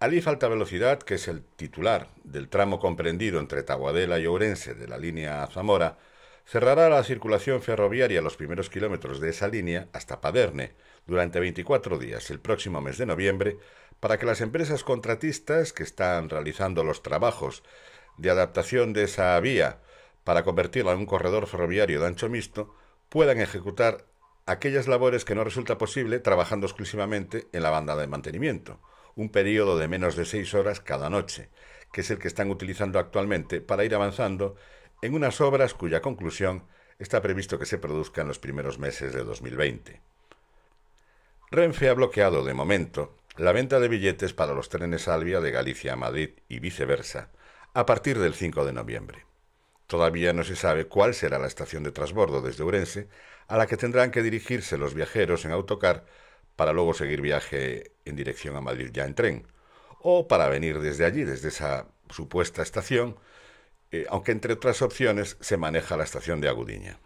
Alif Alta Velocidad, que es el titular del tramo comprendido entre Taguadela y Ourense de la línea Zamora, cerrará la circulación ferroviaria los primeros kilómetros de esa línea hasta Paderne durante 24 días el próximo mes de noviembre para que las empresas contratistas que están realizando los trabajos de adaptación de esa vía para convertirla en un corredor ferroviario de ancho mixto puedan ejecutar aquellas labores que no resulta posible trabajando exclusivamente en la banda de mantenimiento un periodo de menos de seis horas cada noche, que es el que están utilizando actualmente para ir avanzando en unas obras cuya conclusión está previsto que se produzca en los primeros meses de 2020. Renfe ha bloqueado de momento la venta de billetes para los trenes Alvia de Galicia a Madrid y viceversa a partir del 5 de noviembre. Todavía no se sabe cuál será la estación de transbordo desde Urense a la que tendrán que dirigirse los viajeros en autocar para luego seguir viaje en dirección a Madrid ya en tren, o para venir desde allí, desde esa supuesta estación, eh, aunque entre otras opciones se maneja la estación de Agudiña.